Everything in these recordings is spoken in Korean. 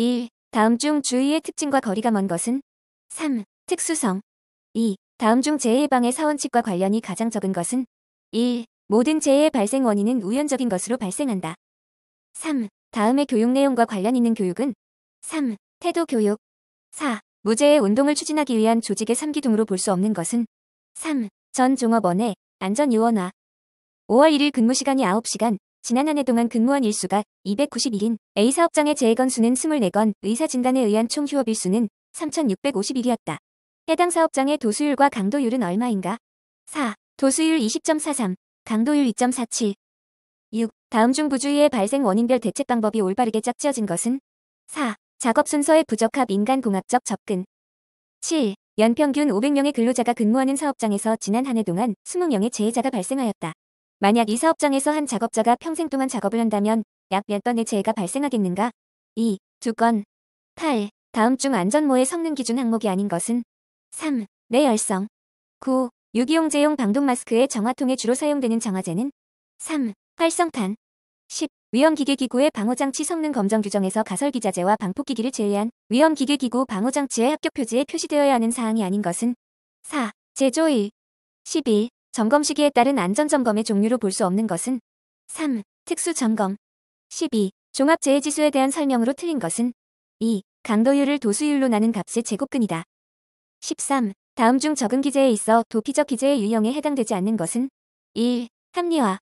1. 다음 중 주의의 특징과 거리가 먼 것은? 3. 특수성 2. 다음 중 재해 예방의 사원칙과 관련이 가장 적은 것은? 1. 모든 재해의 발생 원인은 우연적인 것으로 발생한다. 3. 다음의 교육 내용과 관련 있는 교육은? 3. 태도 교육 4. 무죄의 운동을 추진하기 위한 조직의 삼기둥으로 볼 수 없는 것은? 3. 전 종업원의 안전요원화 5월 1일 근무시간이 9시간, 지난 한해 동안 근무한 일수가 291인, A 사업장의 재해 건수는 24건, 의사 진단에 의한 총 휴업 일수는 3,651이었다. 해당 사업장의 도수율과 강도율은 얼마인가? 4. 도수율 20.43, 강도율 2.47. 6. 다음 중 부주의의 발생 원인별 대책 방법이 올바르게 짝지어진 것은? 4. 작업 순서의 부적합 인간공학적 접근. 7. 연평균 500명의 근로자가 근무하는 사업장에서 지난 한해 동안 20명의 재해자가 발생하였다. 만약 이 사업장에서 한 작업자가 평생 동안 작업을 한다면 약 몇번의 재해가 발생하겠는가? 2. 두건 8. 다음 중 안전모의 성능 기준 항목이 아닌 것은 3. 내열성 9. 유기용제용 방독 마스크의 정화통에 주로 사용되는 정화제는 3. 활성탄 10. 위험기계기구의 방호장치 성능 검정 규정에서 가설기자재와 방폭기기를 제외한 위험기계기구 방호장치의 합격 표지에 표시되어야 하는 사항이 아닌 것은 4. 제조일 11. 점검 시기에 따른 안전점검의 종류로 볼 수 없는 것은 3. 특수점검 12. 종합재해지수에 대한 설명으로 틀린 것은 2. 강도율을 도수율로 나눈 값의 제곱근이다. 13. 다음 중 적은 기재에 있어 도피적 기재의 유형에 해당되지 않는 것은 1. 합리화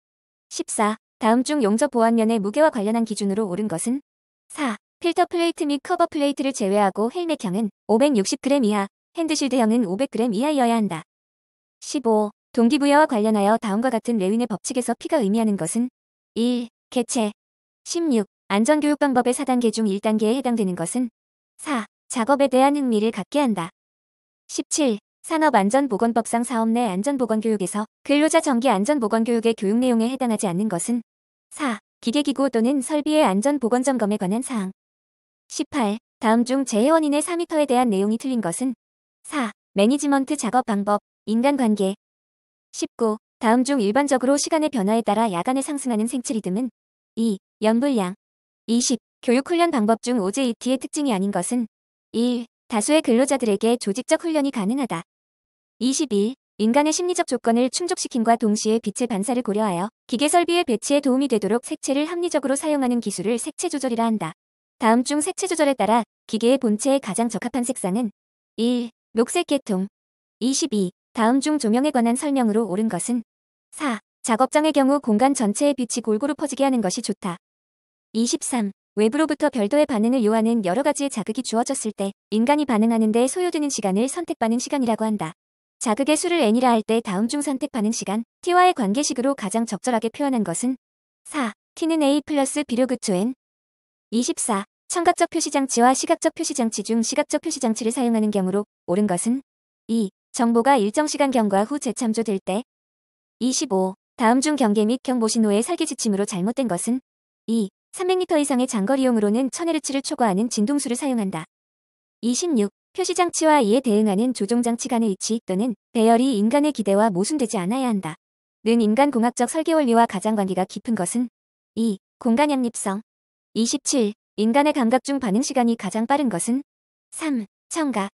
14. 다음 중 용접 보안면의 무게와 관련한 기준으로 옳은 것은 4. 필터 플레이트 및 커버 플레이트를 제외하고 헬멧형은 560g 이하, 핸드실드형은 500g 이하이어야 한다. 15. 동기부여와 관련하여 다음과 같은 레윈의 법칙에서 피가 의미하는 것은 1. 개체 16. 안전교육 방법의 4단계 중 1단계에 해당되는 것은 4. 작업에 대한 흥미를 갖게 한다. 17. 산업안전보건법상 사업 내 안전보건교육에서 근로자 정기 안전보건교육의 교육 내용에 해당하지 않는 것은 4. 기계기구 또는 설비의 안전보건점검에 관한 사항 18. 다음 중재해원인의 4m에 대한 내용이 틀린 것은 4. 매니지먼트 작업 방법, 인간관계, 19. 다음 중 일반적으로 시간의 변화에 따라 야간에 상승하는 생체 리듬은 2. 연불량 20. 교육훈련 방법 중 OJT의 특징이 아닌 것은 1. 다수의 근로자들에게 조직적 훈련이 가능하다. 21. 인간의 심리적 조건을 충족시킨과 동시에 빛의 반사를 고려하여 기계 설비의 배치에 도움이 되도록 색채를 합리적으로 사용하는 기술을 색채 조절이라 한다. 다음 중 색채 조절에 따라 기계의 본체에 가장 적합한 색상은 1. 녹색 계통 22. 다음 중 조명에 관한 설명으로 옳은 것은 4. 작업장의 경우 공간 전체의 빛이 골고루 퍼지게 하는 것이 좋다. 23. 외부로부터 별도의 반응을 요하는 여러 가지의 자극이 주어졌을 때 인간이 반응하는 데 소요되는 시간을 선택반응 시간이라고 한다. 자극의 수를 n이라 할 때 다음 중 선택반응 시간 t와의 관계식으로 가장 적절하게 표현한 것은 4. t는 a 플러스 비료 그초 n 24. 청각적 표시장치와 시각적 표시장치 중 시각적 표시장치를 사용하는 경우로 옳은 것은 2. 정보가 일정 시간 경과 후 재참조될 때 25. 다음 중 경계 및 경보 신호의 설계 지침으로 잘못된 것은 2. 300m 이상의 장거리용으로는 1000Hz를 초과하는 진동수를 사용한다. 26. 표시장치와 이에 대응하는 조종장치 간의 위치 또는 배열이 인간의 기대와 모순되지 않아야 한다. 는 인간 공학적 설계 원리와 가장 관계가 깊은 것은 2. 공간 양립성 27. 인간의 감각 중 반응 시간이 가장 빠른 것은 3. 청각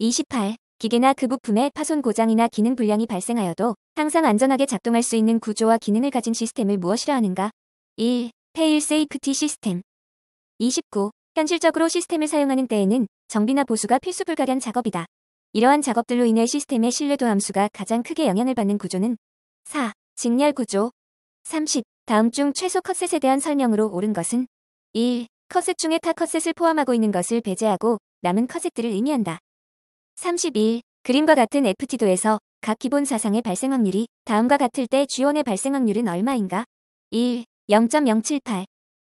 28. 기계나 그 부품의 파손 고장이나 기능 불량이 발생하여도 항상 안전하게 작동할 수 있는 구조와 기능을 가진 시스템을 무엇이라 하는가? 1. 페일 세이프티 시스템 29. 현실적으로 시스템을 사용하는 때에는 정비나 보수가 필수 불가한 작업이다. 이러한 작업들로 인해 시스템의 신뢰도 함수가 가장 크게 영향을 받는 구조는 4. 직렬 구조 30. 다음 중 최소 컷셋에 대한 설명으로 옳은 것은 1. 컷셋 중에 타 컷셋을 포함하고 있는 것을 배제하고 남은 컷셋들을 의미한다. 32일 그림과 같은 FT도에서 각 기본 사상의 발생 확률이 다음과 같을 때 G1의 발생 확률은 얼마인가? 1. 0.078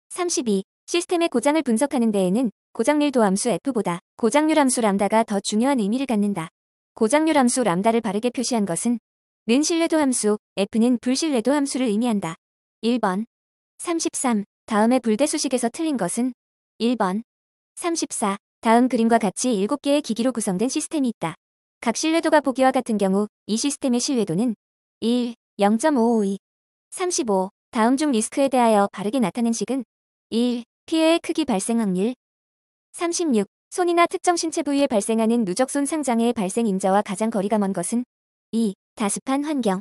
32. 시스템의 고장을 분석하는 데에는 고장률도 함수 F보다 고장률 함수 람다가 더 중요한 의미를 갖는다. 고장률 함수 람다를 바르게 표시한 것은 는 신뢰도 함수, F는 불신뢰도 함수를 의미한다. 1번 33. 다음에 불대수식에서 틀린 것은 1번 34. 다음 그림과 같이 7개의 기기로 구성된 시스템이 있다. 각 신뢰도가 보기와 같은 경우 이 시스템의 신뢰도는 1, 0.552, 35, 다음 중 리스크에 대하여 바르게 나타낸 식은 1, 피해의 크기 발생 확률 36, 손이나 특정 신체 부위에 발생하는 누적 손상 장애의 발생 인자와 가장 거리가 먼 것은 2, 다습한 환경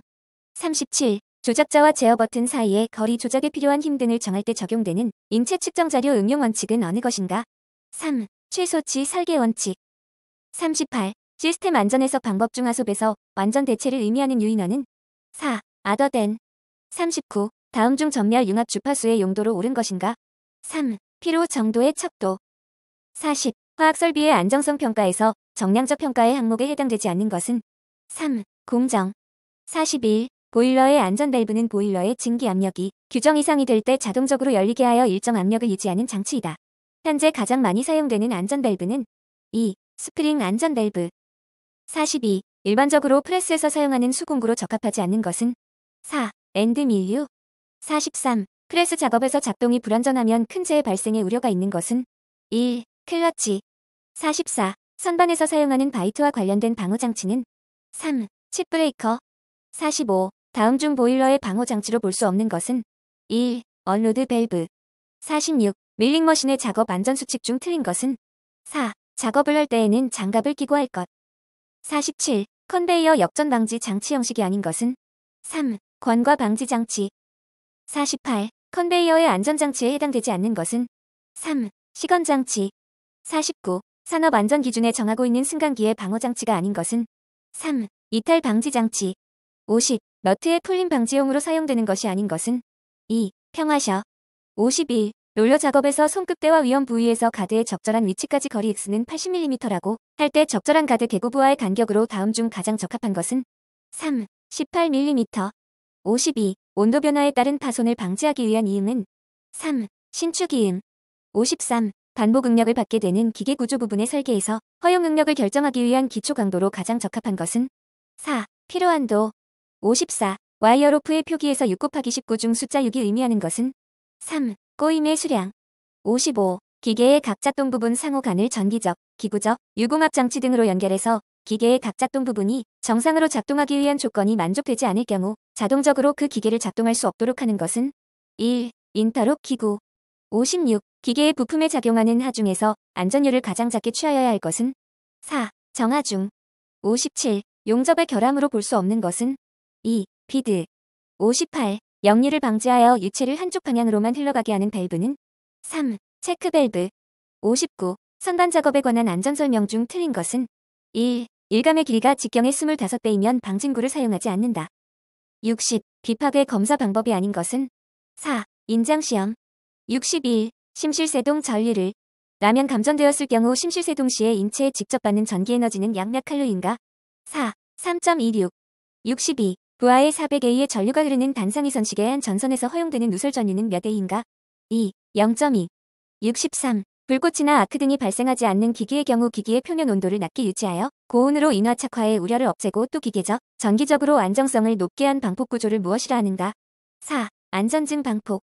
37, 조작자와 제어 버튼 사이의 거리 조작에 필요한 힘 등을 정할 때 적용되는 인체 측정 자료 응용 원칙은 어느 것인가? 3. 최소치 설계 원칙 38. 시스템 안전에서 방법 중 하소에서 완전 대체를 의미하는 유인어는 4. 아더된 39. 다음 중전멸 융합 주파수의 용도로 옳은 것인가 3. 피로 정도의 척도 40. 화학 설비의 안정성 평가에서 정량적 평가의 항목에 해당되지 않는 것은 3. 공정 41. 보일러의 안전 밸브는 보일러의 증기 압력이 규정 이상이 될 때 자동적으로 열리게 하여 일정 압력을 유지하는 장치이다. 현재 가장 많이 사용되는 안전밸브는 2. 스프링 안전밸브 42. 일반적으로 프레스에서 사용하는 수공구로 적합하지 않는 것은 4. 엔드 밀류 43. 프레스 작업에서 작동이 불안전하면 큰 재해 발생의 우려가 있는 것은 1. 클러치 44. 선반에서 사용하는 바이트와 관련된 방어장치는 3. 칩브레이커 45. 다음 중 보일러의 방어장치로볼 수 없는 것은 1. 언로드 밸브 46. 밀링머신의 작업 안전수칙 중 틀린 것은 4. 작업을 할 때에는 장갑을 끼고 할 것. 47. 컨베이어 역전 방지 장치 형식이 아닌 것은 3. 권과 방지 장치 48. 컨베이어의 안전장치에 해당되지 않는 것은 3. 시건장치 49. 산업안전기준에 정하고 있는 승강기의 방어장치가 아닌 것은 3. 이탈 방지 장치 50. 너트의 풀림 방지용으로 사용되는 것이 아닌 것은 2. 평화셔 51. 롤러 작업에서 손끝대와 위험 부위에서 가드의 적절한 위치까지 거리 x는 80mm라고 할 때 적절한 가드 개구부와의 간격으로 다음 중 가장 적합한 것은 3. 18mm 52. 온도 변화에 따른 파손을 방지하기 위한 이음은 3. 신축 이음 53. 반복 응력을 받게 되는 기계 구조 부분의 설계에서 허용 응력을 결정하기 위한 기초 강도로 가장 적합한 것은 4. 필요한도 54. 와이어로프의 표기에서 6 곱하기 19중 숫자 6이 의미하는 것은 3. 꼬임의 수량 55. 기계의 각작동 부분 상호간을 전기적, 기구적, 유공합 장치 등으로 연결해서 기계의 각작동 부분이 정상으로 작동하기 위한 조건이 만족되지 않을 경우 자동적으로 그 기계를 작동할 수 없도록 하는 것은 1. 인터록 기구 56. 기계의 부품에 작용하는 하중에서 안전율을 가장 작게 취하여야 할 것은 4. 정하중 57. 용접의 결함으로 볼 수 없는 것은 2. 비드 58. 역류를 방지하여 유체를 한쪽 방향으로만 흘러가게 하는 밸브는 3. 체크 밸브 59. 선반 작업에 관한 안전 설명 중 틀린 것은 1. 일감의 길이가 직경의 25배이면 방진구를 사용하지 않는다. 60. 비파괴 검사 방법이 아닌 것은 4. 인장시험 61. 심실세동 전류를 라면 감전되었을 경우 심실세동 시에 인체에 직접 받는 전기에너지는 약몇 칼로리인가? 4. 3.26 62. 부하의 400A의 전류가 흐르는 단상위선식의 한 전선에서 허용되는 누설 전류는 몇 A인가? 2. 0.2 63. 불꽃이나 아크 등이 발생하지 않는 기기의 경우 기기의 표면 온도를 낮게 유지하여 고온으로 인화 착화의 우려를 없애고 또 기계적, 전기적으로 안정성을 높게 한 방폭 구조를 무엇이라 하는가? 4. 안전증 방폭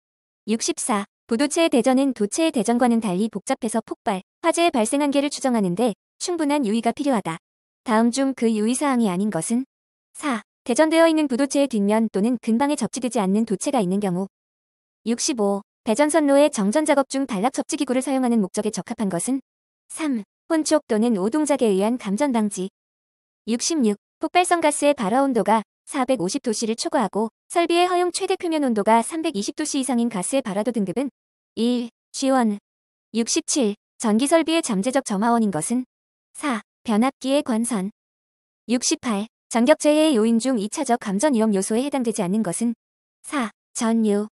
64. 부도체의 대전은 도체의 대전과는 달리 복잡해서 폭발, 화재의 발생 한계를 추정하는데 충분한 유의가 필요하다. 다음 중 그 유의사항이 아닌 것은? 4. 대전되어 있는 부도체의 뒷면 또는 근방에 접지되지 않는 도체가 있는 경우 65. 배전선로의 정전작업 중 단락 접지기구를 사용하는 목적에 적합한 것은 3. 혼촉 또는 오동작에 의한 감전 방지 66. 폭발성 가스의 발화 온도가 450도씨를 초과하고 설비의 허용 최대 표면 온도가 320도씨 이상인 가스의 발화도 등급은 1. 지원 67. 전기 설비의 잠재적 점화원인 것은 4. 변압기의 관선 68. 전격죄의 요인 중 2차적 감전위험 요소에 해당되지 않는 것은 4. 전유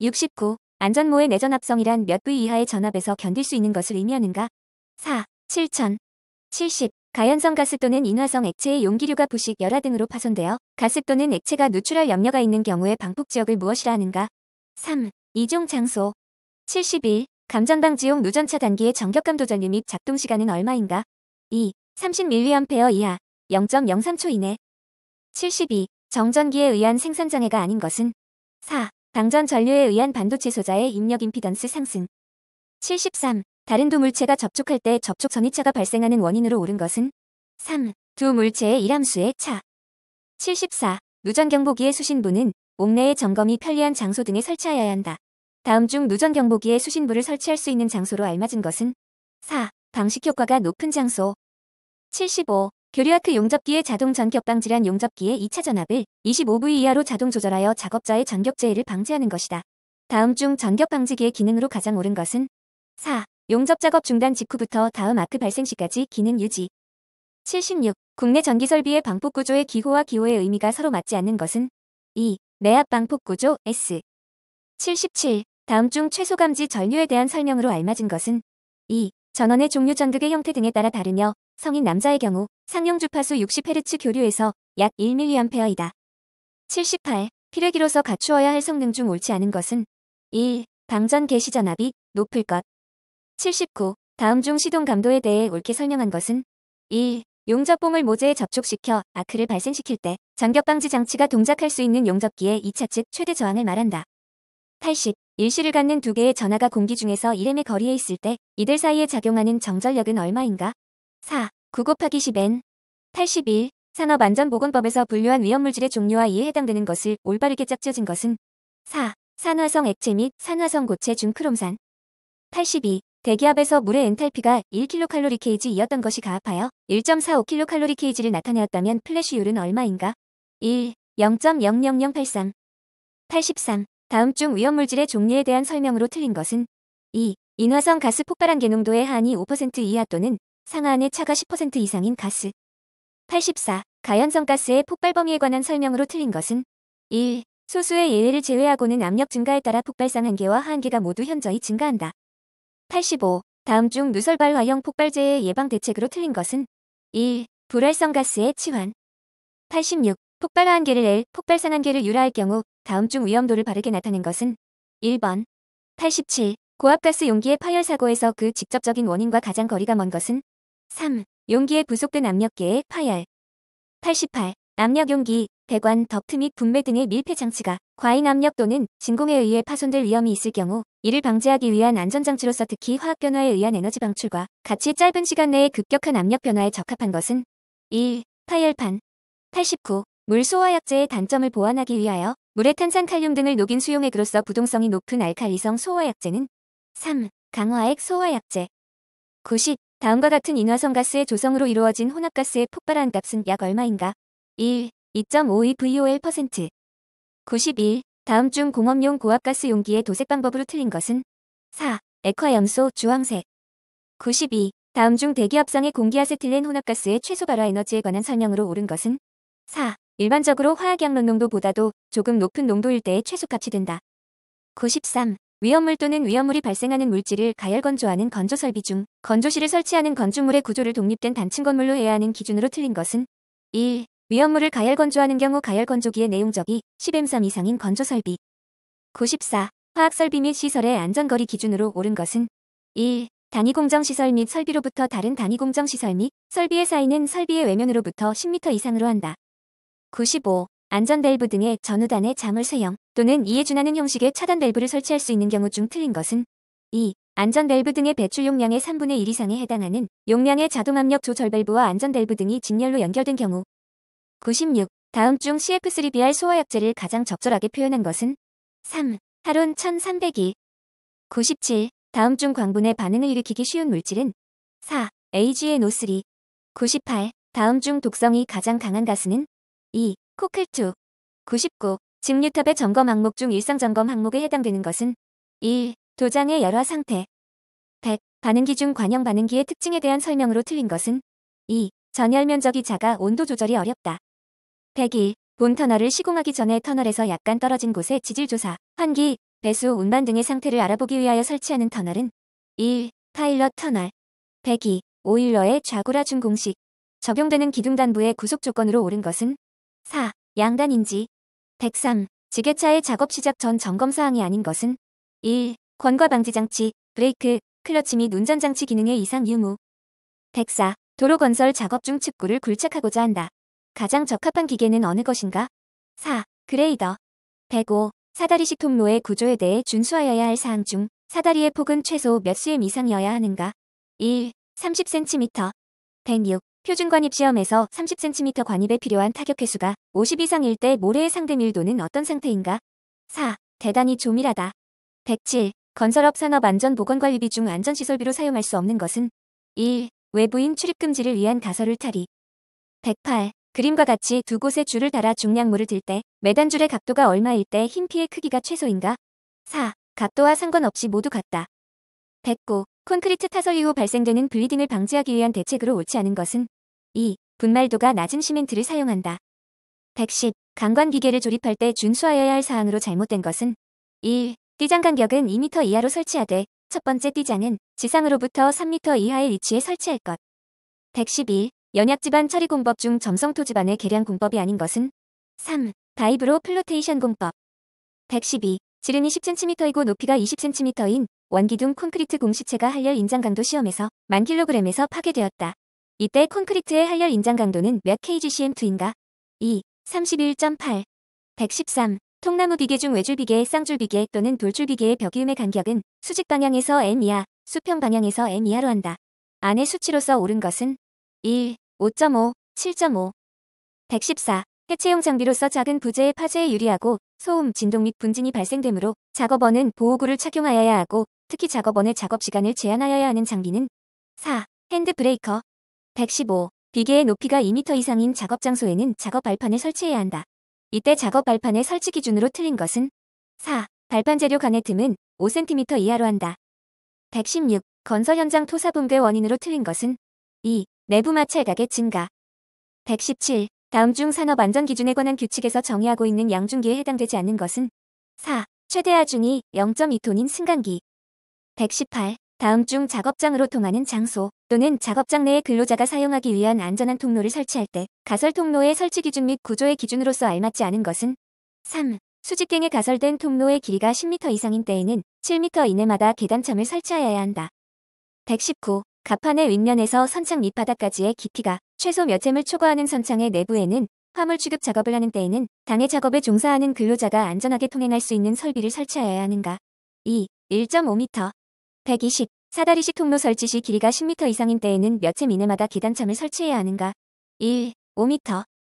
69. 안전모의 내전합성이란 몇 부위 이하의 전압에서 견딜 수 있는 것을 의미하는가? 4. 7 0 0 70. 가연성 가스 또는 인화성 액체의 용기류가 부식 열화 등으로 파손되어 가스 또는 액체가 누출할 염려가 있는 경우에 방폭 지역을 무엇이라 하는가? 3. 이종 장소 71. 감전방지용 누전차 단기의 전격감 도전류및 작동 시간은 얼마인가? 2. 30mA 이하 0.03초 이내 72. 정전기에 의한 생산 장애가 아닌 것은 4. 방전 전류에 의한 반도체 소자의 입력 임피던스 상승 73. 다른 두 물체가 접촉할 때 접촉 전이차가 발생하는 원인으로 오른 것은 3. 두 물체의 일함수의 차 74. 누전경보기의 수신부는 옥내의 점검이 편리한 장소 등에 설치하여야 한다. 다음 중 누전경보기의 수신부를 설치할 수 있는 장소로 알맞은 것은 4. 방식 효과가 높은 장소 75. 교류아크 용접기의 자동 전격 방지란 용접기의 2차 전압을 25V 이하로 자동 조절하여 작업자의 전격제해를 방지하는 것이다. 다음 중 전격 방지기의 기능으로 가장 오른 것은 4. 용접 작업 중단 직후부터 다음 아크 발생 시까지 기능 유지 76. 국내 전기 설비의 방폭 구조의 기호와 기호의 의미가 서로 맞지 않는 것은 2. 내압 방폭 구조 S 77. 다음 중 최소 감지 전류에 대한 설명으로 알맞은 것은 2. 전원의 종류 전극의 형태 등에 따라 다르며 성인 남자의 경우 상용 주파수 60Hz 교류에서 약 1mA이다. 78. 필요기로서 갖추어야 할 성능 중 옳지 않은 것은 1. 방전 개시 전압이 높을 것 79. 다음 중 시동 감도에 대해 옳게 설명한 것은 1. 용접봉을 모재에 접촉시켜 아크를 발생시킬 때전격방지 장치가 동작할 수 있는 용접기의 2차 측 최대 저항을 말한다. 80. 일시를 갖는 두 개의 전화가 공기 중에서 1m의 거리에 있을 때 이들 사이에 작용하는 정전력은 얼마인가? 4. 9 곱하기 10은 81. 산업안전보건법에서 분류한 위험물질의 종류와 이에 해당되는 것을 올바르게 짝지어진 것은 4. 산화성 액체 및 산화성 고체 중 크롬산 82. 대기압에서 물의 엔탈피가 1kcal/kg이었던 것이 가합하여 1.45kcal/kg를 나타내었다면 플래시율은 얼마인가? 1. 0.00083 83. 다음 중 위험물질의 종류에 대한 설명으로 틀린 것은 2. 인화성 가스 폭발한 개농도의 한이 5% 이하 또는 상하안의 차가 10% 이상인 가스. 84. 가연성 가스의 폭발 범위에 관한 설명으로 틀린 것은 1. 소수의 예외를 제외하고는 압력 증가에 따라 폭발상 한계와 하한계가 모두 현저히 증가한다. 85. 다음 중 누설발 화형 폭발재의 예방 대책으로 틀린 것은 1. 불활성 가스의 치환 86. 폭발 한계를 L, 폭발상 한계를 유라할 경우 다음 중 위험도를 바르게 나타낸 것은 1번 87. 고압가스 용기의 파열 사고에서 그 직접적인 원인과 가장 거리가 먼 것은 3. 용기에 부속된 압력계의 파열 88. 압력용기, 배관, 덕트 및 분배 등의 밀폐 장치가 과잉 압력 또는 진공에 의해 파손될 위험이 있을 경우 이를 방지하기 위한 안전장치로서 특히 화학 변화에 의한 에너지 방출과 같이 짧은 시간 내에 급격한 압력 변화에 적합한 것은 1. 파열판 89. 물 소화약제의 단점을 보완하기 위하여 물에 탄산 칼륨 등을 녹인 수용액으로서 부동성이 높은 알칼리성 소화약제는 3. 강화액 소화약제 90. 다음과 같은 인화성가스의 조성으로 이루어진 혼합가스의 폭발한 값은 약 얼마인가? 1. 2.52 VOL%. 퍼센트 91. 다음 중 공업용 고압가스 용기의 도색 방법으로 틀린 것은? 4. 액화염소 주황색. 92. 다음 중 대기합상의 공기아세틸렌 혼합가스의 최소 발화 에너지에 관한 설명으로 옳은 것은? 4. 일반적으로 화학약론 농도보다도 조금 높은 농도일 때의 최소값이 된다. 93. 위험물 또는 위험물이 발생하는 물질을 가열 건조하는 건조 설비 중 건조실을 설치하는 건조물의 구조를 독립된 단층 건물로 해야 하는 기준으로 틀린 것은 1. 위험물을 가열 건조하는 경우 가열 건조기의 내용적이 10M3 이상인 건조 설비 94. 화학 설비 및 시설의 안전거리 기준으로 옳은 것은 1. 단위 공정 시설 및 설비로부터 다른 단위 공정 시설 및 설비의 사이는 설비의 외면으로부터 10m 이상으로 한다. 95. 안전밸브 등의 전후단의 자물 쇠형 또는 이해 준하는 형식의 차단밸브를 설치할 수 있는 경우 중 틀린 것은 2. 안전밸브 등의 배출 용량의 3분의 1 이상에 해당하는 용량의 자동압력 조절밸브와 안전밸브 등이 직렬로 연결된 경우 96. 다음 중 CF3BR 소화약제를 가장 적절하게 표현한 것은 3. 하론 1 3 0 0이 97. 다음 중 광분의 반응을 일으키기 쉬운 물질은 4. AgNO3 98. 다음 중 독성이 가장 강한 가스는 2. 코클쪽 99. 집류탑의 점검 항목 중 일상 점검 항목에 해당되는 것은 1. 도장의 열화 상태 100. 반응기 중 관형 반응기의 특징에 대한 설명으로 틀린 것은 2. 전열 면적이 작아 온도 조절이 어렵다. 101. 본 터널을 시공하기 전에 터널에서 약간 떨어진 곳에 지질 조사, 환기, 배수, 운반 등의 상태를 알아보기 위하여 설치하는 터널은 1. 파일럿 터널 102. 오일러의 좌구라 준공식 적용되는 기둥 단부의 구속 조건으로 옳은 것은 4. 양단인지 103. 지게차의 작업 시작 전 점검 사항이 아닌 것은 1. 권과 방지 장치, 브레이크, 클러치 및 운전 장치 기능의 이상 유무 104. 도로 건설 작업 중 측구를 굴착하고자 한다. 가장 적합한 기계는 어느 것인가? 4. 그레이더 105. 사다리식 통로의 구조에 대해 준수하여야 할 사항 중 사다리의 폭은 최소 몇 cm 이상이어야 하는가? 1. 30cm 106. 표준 관입 시험에서 30cm 관입에 필요한 타격 회수가50 이상일 때 모래의 상대 밀도는 어떤 상태인가? 4. 대단히 조밀하다. 107. 건설업 산업 안전 보건 관리비 중 안전시설비로 사용할 수 없는 것은 1. 외부인 출입 금지를 위한 가설을 탈의 108. 그림과 같이 두 곳에 줄을 달아 중량물을 들 때 매단줄의 각도가 얼마일 때흰피의 크기가 최소인가? 4. 각도와 상관없이 모두 같다. 109. 콘크리트 타설 이후 발생되는 블리딩을 방지하기 위한 대책으로 옳지 않은 것은 2. 분말도가 낮은 시멘트를 사용한다. 110. 강관기계를 조립할 때 준수하여야 할 사항으로 잘못된 것은 1. 띠장 간격은 2m 이하로 설치하되 첫 번째 띠장은 지상으로부터 3m 이하의 위치에 설치할 것. 111. 연약지반 처리 공법 중 점성토 지반의 계량 공법이 아닌 것은 3. 다이브로 플로테이션 공법 112. 지름이 10cm이고 높이가 20cm인 원기둥 콘크리트 공시체가 한열 인장 강도 시험에서 만 킬로그램에서 파괴되었다. 이때 콘크리트의 한열 인장 강도는 몇 kgcm2인가? 2. 31.8 113. 통나무 비계 중 외줄 비계, 쌍줄 비계 또는 돌줄 비계의 벽이음의 간격은 수직 방향에서 m 이하, 수평 방향에서 m 이하로 한다. 안의 수치로서 오른 것은 1, 5.5, 7.5, 114. 해체용 장비로서 작은 부재의 파재에 유리하고 소음, 진동 및 분진이 발생되므로 작업원은 보호구를 착용하여야 하고 특히 작업원의 작업 시간을 제한하여야 하는 장비는 4. 핸드 브레이커, 115. 비계의 높이가 2m 이상인 작업 장소에는 작업 발판을 설치해야 한다. 이때 작업 발판의 설치 기준으로 틀린 것은 4. 발판 재료 간의 틈은 5cm 이하로 한다. 116. 건설 현장 토사 붕괴 원인으로 틀린 것은 2. 내부 마찰 가격 증가. 117. 다음 중 산업 안전 기준에 관한 규칙에서 정의하고 있는 양중기에 해당되지 않는 것은 4. 최대 하중이 0.2톤인 승강기. 118. 다음 중 작업장으로 통하는 장소 또는 작업장 내에 근로자가 사용하기 위한 안전한 통로를 설치할 때 가설 통로의 설치 기준 및 구조의 기준으로서 알맞지 않은 것은 3. 수직갱에 가설된 통로의 길이가 10m 이상인 때에는 7m 이내마다 계단참을 설치하여야 한다. 119. 갑판의 윗면에서 선창 밑바닥까지의 깊이가 최소 몇채을 초과하는 선창의 내부에는 화물 취급 작업을 하는 때에는 당해 작업에 종사하는 근로자가 안전하게 통행할 수 있는 설비를 설치하여야 하는가. 2. 1.5m, 120. 사다리식 통로 설치 시 길이가 10m 이상인 때에는 몇채미네마다 계단참을 설치해야 하는가? 1. 5m,